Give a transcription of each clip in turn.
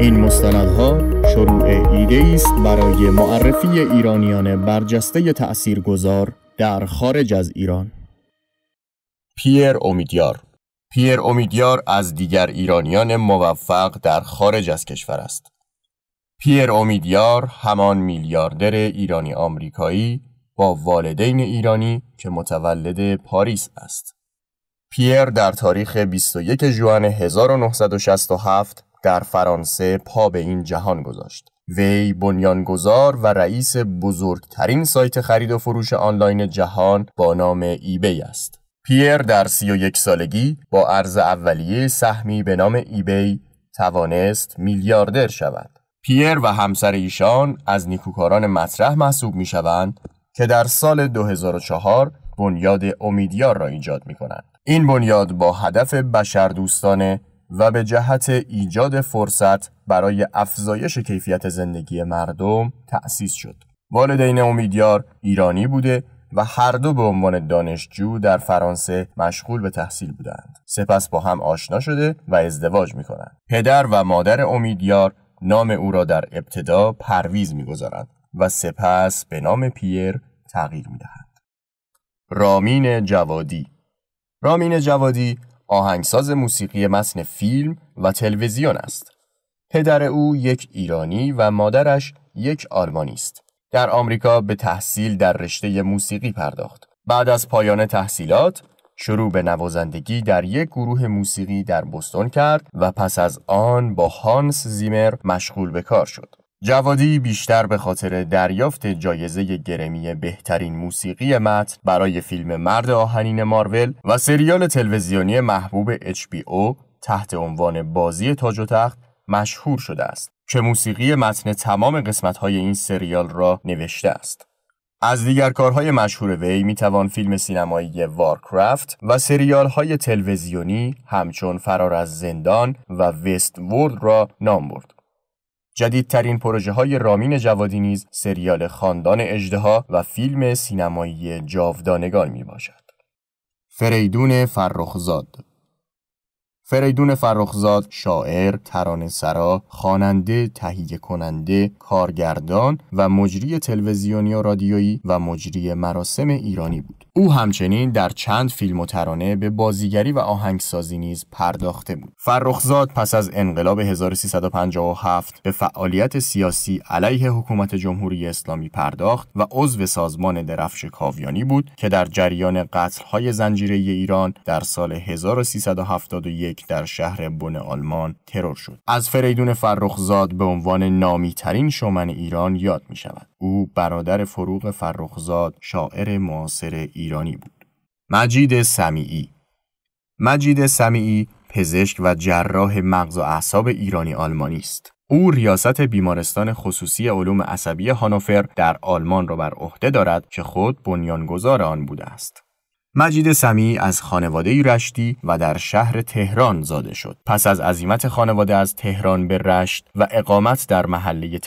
این مستندها شروع ایده است برای معرفی ایرانیان برجسته گذار در خارج از ایران پیر اومیدیار پیر اومیدیار از دیگر ایرانیان موفق در خارج از کشور است پیر اومیدیار همان میلیاردر ایرانی آمریکایی با والدین ایرانی که متولد پاریس است پیر در تاریخ 21 ژوئن 1967 در فرانسه پا به این جهان گذاشت وی بنیانگذار و رئیس بزرگترین سایت خرید و فروش آنلاین جهان با نام ایبی است پیر در یک سالگی با عرض اولیه سهمی به نام ایبی توانست میلیاردر شود پیر و همسر ایشان از نیکوکاران مطرح محسوب می شوند که در سال 2004 بنیاد امیدیار را ایجاد می کنند. این بنیاد با هدف دوستانه و به جهت ایجاد فرصت برای افزایش کیفیت زندگی مردم تأسیس شد. والدین امیدیار ایرانی بوده و هر دو به عنوان دانشجو در فرانسه مشغول به تحصیل بودند. سپس با هم آشنا شده و ازدواج می کنند. پدر و مادر امیدیار نام او را در ابتدا پرویز میگذارند و سپس به نام پیر تغییر میدهند. رامین جوادی رامین جوادی آهنگساز موسیقی متن فیلم و تلویزیون است. پدر او یک ایرانی و مادرش یک آلمانی است. در آمریکا به تحصیل در رشته موسیقی پرداخت. بعد از پایان تحصیلات شروع به نوازندگی در یک گروه موسیقی در بوستون کرد و پس از آن با هانس زیمر مشغول به کار شد. جوادی بیشتر به خاطر دریافت جایزه گرمی بهترین موسیقی متن برای فیلم مرد آهنین مارول و سریال تلویزیونی محبوب HBO تحت عنوان بازی تاج و تخت مشهور شده است که موسیقی متن تمام قسمت‌های این سریال را نوشته است. از دیگر کارهای مشهور وی می توان فیلم سینمایی وارکرافت و سریال های تلویزیونی همچون فرار از زندان و وست وورد را نام برد. جدیدترین پروژه های رامین جوادی نیز سریال خاندان اجدها و فیلم سینمایی جاودانگان می باشد. فریدون فرخزاد فریدون فرخزاد شاعر، ترانه سرا، خواننده، تهیه کننده، کارگردان و مجری تلویزیونی و رادیویی و مجری مراسم ایرانی بود. او همچنین در چند فیلم و ترانه به بازیگری و آهنگسازی نیز پرداخته بود. فرخزاد پس از انقلاب 1357 به فعالیت سیاسی علیه حکومت جمهوری اسلامی پرداخت و عضو سازمان درفش کاویانی بود که در جریان قتل‌های زنجیره ایران در سال 1371 در شهر بن آلمان ترور شد از فریدون فرخزاد به عنوان نامی ترین شومن ایران یاد می شود او برادر فروغ فرخزاد شاعر معاصر ایرانی بود مجید سمیعی مجید سمیعی پزشک و جراح مغز و اعصاب ایرانی آلمانی است او ریاست بیمارستان خصوصی علوم عصبی هانوفر در آلمان را بر عهده دارد که خود بنیانگذار آن بوده است. مجید سمی از خانواده رشتی و در شهر تهران زاده شد. پس از عزیمت خانواده از تهران به رشت و اقامت در محله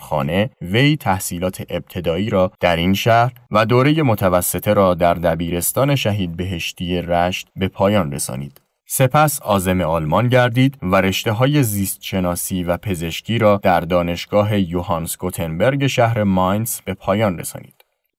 خانه وی تحصیلات ابتدایی را در این شهر و دوره متوسطه را در دبیرستان شهید بهشتی رشت به پایان رسانید. سپس آزم آلمان گردید و رشته های زیست شناسی و پزشکی را در دانشگاه یوهانس گوتنبرگ شهر ماینز به پایان رسانید.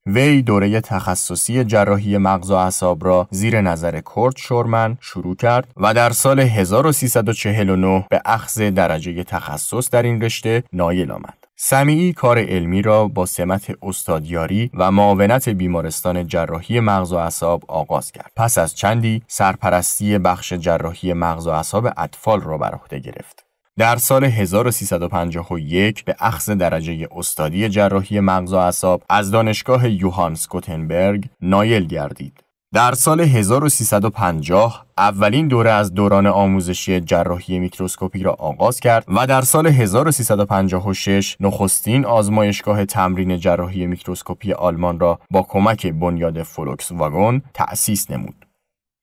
وی دوره تخصصی جراحی مغز و اعصاب را زیر نظر کورت شورمن شروع کرد و در سال 1349 به اخذ درجه تخصص در این رشته نایل آمد. سمیعی کار علمی را با سمت استادیاری و معاونت بیمارستان جراحی مغز و اعصاب آغاز کرد. پس از چندی سرپرستی بخش جراحی مغز و اعصاب اطفال را بر عهده گرفت. در سال 1351 به اخذ درجه استادی جراحی مغز و اعصاب از دانشگاه یوهانس گوتنبرگ نایل گردید. در سال 1350 اولین دوره از دوران آموزشی جراحی میکروسکوپی را آغاز کرد و در سال 1356 نخستین آزمایشگاه تمرین جراحی میکروسکوپی آلمان را با کمک بنیاد فولکس واگن تأسیس نمود.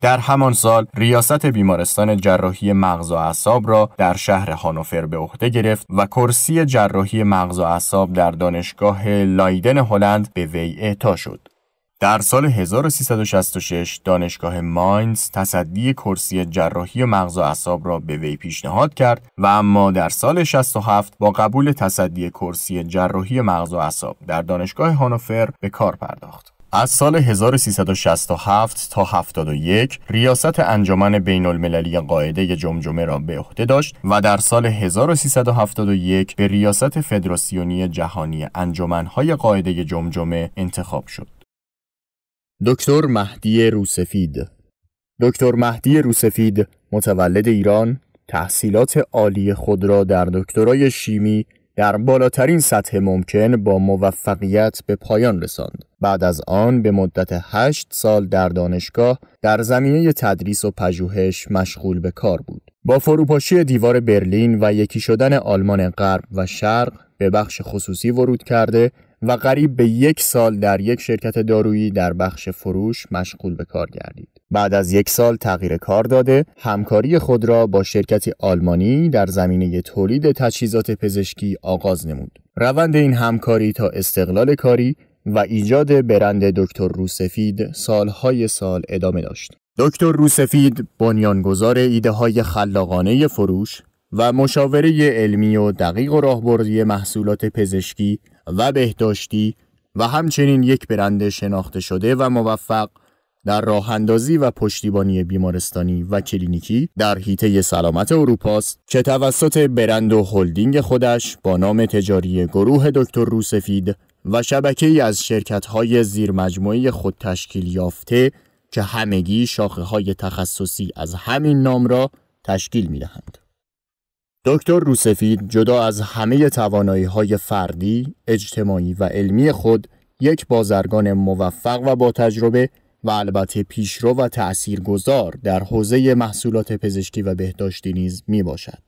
در همان سال ریاست بیمارستان جراحی مغز و اعصاب را در شهر هانوفر به عهده گرفت و کرسی جراحی مغز و اعصاب در دانشگاه لایدن هلند به وی اعطا شد. در سال 1366 دانشگاه ماینز تصدی کرسی جراحی مغز و اعصاب را به وی پیشنهاد کرد و اما در سال 67 با قبول تصدی کرسی جراحی مغز و اعصاب در دانشگاه هانوفر به کار پرداخت. از سال 1367 تا 71 ریاست انجمن بین المللی قاعده جمجمه را به عهده داشت و در سال 1371 به ریاست فدراسیونی جهانی های قاعده جمجمه انتخاب شد. دکتر مهدی روسفید دکتر مهدی روسفید متولد ایران تحصیلات عالی خود را در دکترای شیمی در بالاترین سطح ممکن با موفقیت به پایان رساند. بعد از آن به مدت هشت سال در دانشگاه در زمینه تدریس و پژوهش مشغول به کار بود. با فروپاشی دیوار برلین و یکی شدن آلمان غرب و شرق به بخش خصوصی ورود کرده و قریب به یک سال در یک شرکت دارویی در بخش فروش مشغول به کار گردید. بعد از یک سال تغییر کار داده همکاری خود را با شرکتی آلمانی در زمینه تولید تجهیزات پزشکی آغاز نمود روند این همکاری تا استقلال کاری و ایجاد برند دکتر روسفید سالهای سال ادامه داشت دکتر روسفید بنیانگذار ایده های خلاقانه فروش و مشاوره علمی و دقیق و راهبردی محصولات پزشکی و بهداشتی و همچنین یک برند شناخته شده و موفق در راه و پشتیبانی بیمارستانی و کلینیکی در حیطه سلامت اروپاست که توسط برند و هلدینگ خودش با نام تجاری گروه دکتر روسفید و شبکه ای از شرکت های زیر مجموعه خود تشکیل یافته که همگی شاخه های تخصصی از همین نام را تشکیل می دهند. دکتر روسفید جدا از همه توانایی های فردی، اجتماعی و علمی خود یک بازرگان موفق و با تجربه و البته پیشرو و گذار در حوزه محصولات پزشکی و بهداشتی نیز می باشد.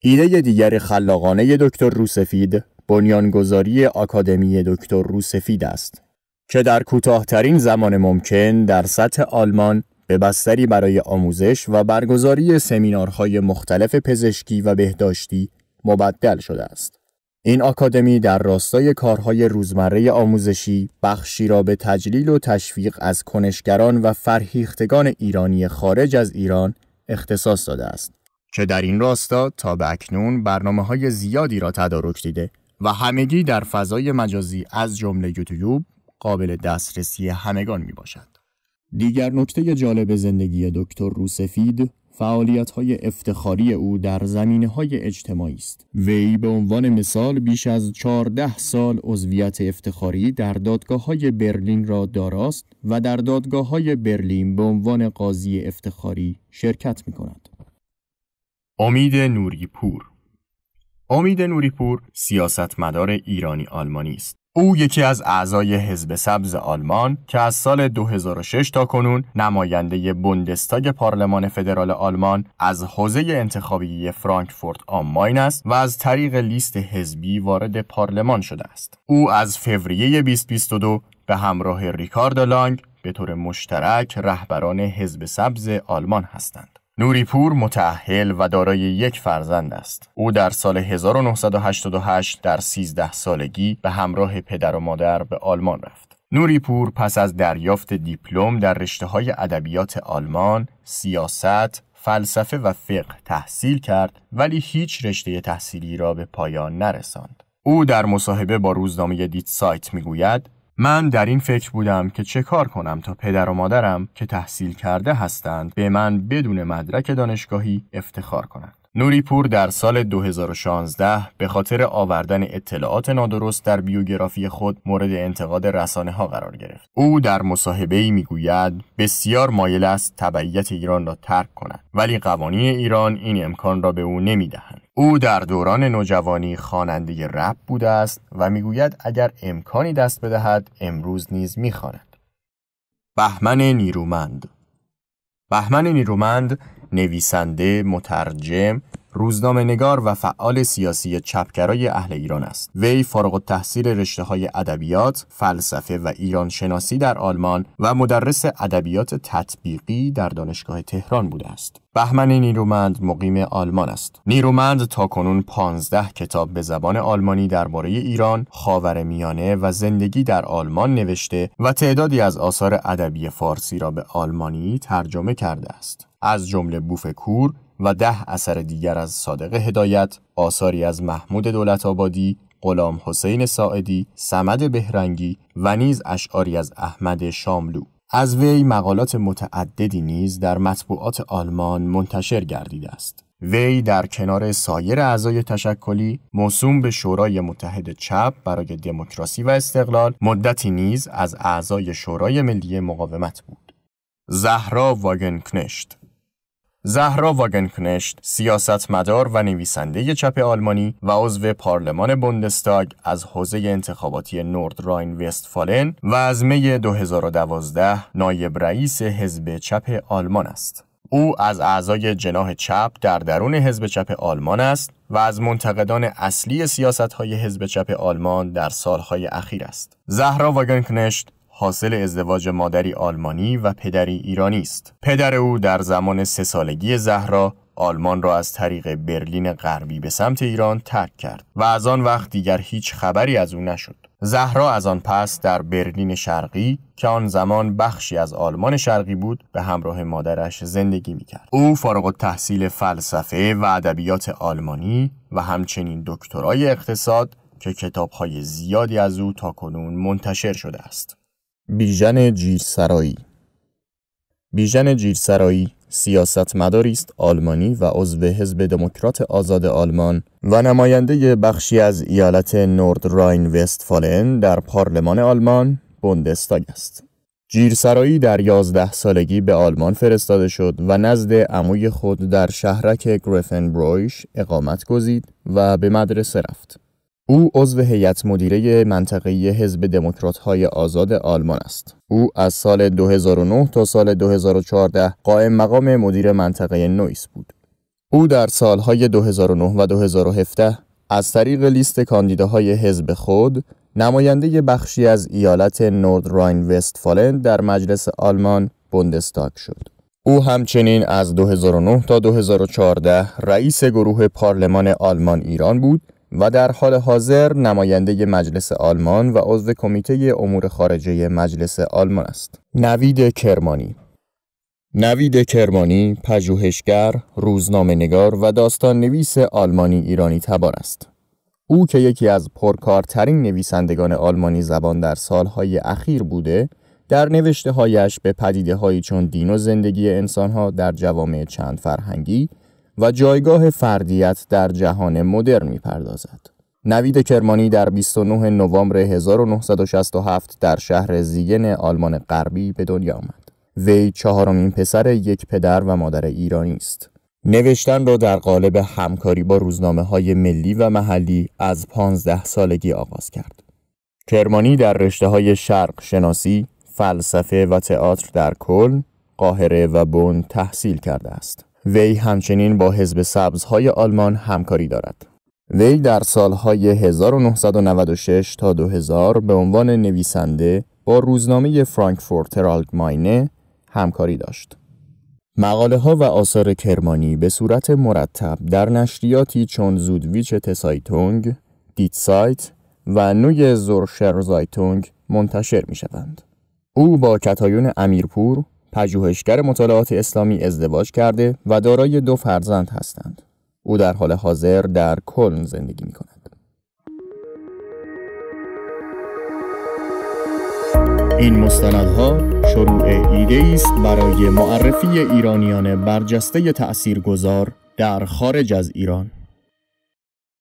ایده دیگر خلاقانه دکتر روسفید بنیانگذاری آکادمی دکتر روسفید است که در کوتاهترین زمان ممکن در سطح آلمان به بستری برای آموزش و برگزاری سمینارهای مختلف پزشکی و بهداشتی مبدل شده است. این آکادمی در راستای کارهای روزمره آموزشی بخشی را به تجلیل و تشویق از کنشگران و فرهیختگان ایرانی خارج از ایران اختصاص داده است که در این راستا تا به اکنون برنامه های زیادی را تدارک دیده و همگی در فضای مجازی از جمله یوتیوب قابل دسترسی همگان می باشد. دیگر نکته جالب زندگی دکتر روسفید فعالیت های افتخاری او در زمینه های اجتماعی است. وی به عنوان مثال بیش از 14 سال عضویت افتخاری در دادگاه های برلین را داراست و در دادگاه های برلین به عنوان قاضی افتخاری شرکت می کند. امید نوری پور امید نوریپور سیاستمدار ایرانی آلمانی است. او یکی از اعضای حزب سبز آلمان که از سال 2006 تا کنون نماینده بوندستاگ پارلمان فدرال آلمان از حوزه انتخابی فرانکفورت آم ماین است و از طریق لیست حزبی وارد پارلمان شده است. او از فوریه 2022 به همراه ریکارد لانگ به طور مشترک رهبران حزب سبز آلمان هستند. نوریپور متأهل و دارای یک فرزند است. او در سال 1988 در 13 سالگی به همراه پدر و مادر به آلمان رفت. نوریپور پس از دریافت دیپلم در رشته های ادبیات آلمان، سیاست، فلسفه و فقه تحصیل کرد ولی هیچ رشته تحصیلی را به پایان نرساند. او در مصاحبه با روزنامه دیت سایت میگوید من در این فکر بودم که چه کار کنم تا پدر و مادرم که تحصیل کرده هستند به من بدون مدرک دانشگاهی افتخار کنند. نوریپور در سال 2016 به خاطر آوردن اطلاعات نادرست در بیوگرافی خود مورد انتقاد رسانه ها قرار گرفت. او در مصاحبه ای میگوید بسیار مایل است تبعیت ایران را ترک کند ولی قوانین ایران این امکان را به او نمیدهند. او در دوران نوجوانی خواننده رپ بوده است و میگوید اگر امکانی دست بدهد امروز نیز میخواند. بهمن نیرومند بهمن نیرومند نویسنده، مترجم روزنامه نگار و فعال سیاسی چپگرای اهل ایران است. وی فارغ التحصیل رشته های ادبیات، فلسفه و ایران شناسی در آلمان و مدرس ادبیات تطبیقی در دانشگاه تهران بوده است. بهمن نیرومند مقیم آلمان است. نیرومند تا کنون 15 کتاب به زبان آلمانی درباره ایران، خاور میانه و زندگی در آلمان نوشته و تعدادی از آثار ادبی فارسی را به آلمانی ترجمه کرده است. از جمله بوف کور، و ده اثر دیگر از صادق هدایت، آثاری از محمود دولت آبادی، غلام حسین ساعدی، سمد بهرنگی و نیز اشعاری از احمد شاملو. از وی مقالات متعددی نیز در مطبوعات آلمان منتشر گردیده است. وی در کنار سایر اعضای تشکلی موسوم به شورای متحد چپ برای دموکراسی و استقلال مدتی نیز از اعضای شورای ملی مقاومت بود. زهرا واگنکنشت زهرا واگنکنشت، سیاستمدار و نویسنده چپ آلمانی و عضو پارلمان بوندستاگ از حوزه انتخاباتی نورد راین وستفالن و از می 2012 نایب رئیس حزب چپ آلمان است. او از اعضای جناح چپ در درون حزب چپ آلمان است و از منتقدان اصلی سیاست های حزب چپ آلمان در سالهای اخیر است. زهرا واگنکنشت حاصل ازدواج مادری آلمانی و پدری ایرانی است. پدر او در زمان سه سالگی زهرا آلمان را از طریق برلین غربی به سمت ایران ترک کرد و از آن وقت دیگر هیچ خبری از او نشد. زهرا از آن پس در برلین شرقی که آن زمان بخشی از آلمان شرقی بود به همراه مادرش زندگی می کرد. او فارغ تحصیل فلسفه و ادبیات آلمانی و همچنین دکترای اقتصاد که کتابهای زیادی از او تا کنون منتشر شده است. بیژن جیرسرایی بیژن جیرسرایی سیاستمداری است آلمانی و عضو حزب دموکرات آزاد آلمان و نماینده بخشی از ایالت نورد راین وستفالن در پارلمان آلمان بوندستاگ است. جیرسرایی در یازده سالگی به آلمان فرستاده شد و نزد عموی خود در شهرک برویش اقامت گزید و به مدرسه رفت. او عضو هیئت مدیره منطقه حزب های آزاد آلمان است. او از سال 2009 تا سال 2014 قائم مقام مدیر منطقه نویس بود. او در سالهای 2009 و 2017 از طریق لیست کاندیداهای حزب خود نماینده بخشی از ایالت نورد راین وستفالن در مجلس آلمان بوندستاگ شد. او همچنین از 2009 تا 2014 رئیس گروه پارلمان آلمان ایران بود و در حال حاضر نماینده مجلس آلمان و عضو کمیته امور خارجه مجلس آلمان است. نوید کرمانی نوید کرمانی پژوهشگر، روزنامه نگار و داستان نویس آلمانی ایرانی تبار است. او که یکی از پرکارترین نویسندگان آلمانی زبان در سالهای اخیر بوده، در نوشته هایش به پدیده هایی چون دین و زندگی انسانها در جوامع چند فرهنگی، و جایگاه فردیت در جهان مدرن میپردازد. نوید کرمانی در 29 نوامبر 1967 در شهر زیگن آلمان غربی به دنیا آمد. وی چهارمین پسر یک پدر و مادر ایرانی است. نوشتن را در قالب همکاری با روزنامه های ملی و محلی از 15 سالگی آغاز کرد. کرمانی در رشته های شرق شناسی، فلسفه و تئاتر در کل، قاهره و بن تحصیل کرده است. وی همچنین با حزب سبزهای آلمان همکاری دارد. وی در سالهای 1996 تا 2000 به عنوان نویسنده با روزنامه فرانکفورتر آلگماینه همکاری داشت. مقاله ها و آثار کرمانی به صورت مرتب در نشریاتی چون زودویچ تسایتونگ، دیتسایت و نوی زورشرزایتونگ منتشر می شوند. او با کتایون امیرپور، پژوهشگر مطالعات اسلامی ازدواج کرده و دارای دو فرزند هستند. او در حال حاضر در کلن زندگی می کند. این مستندها شروع ایده است برای معرفی ایرانیان برجسته گذار در خارج از ایران.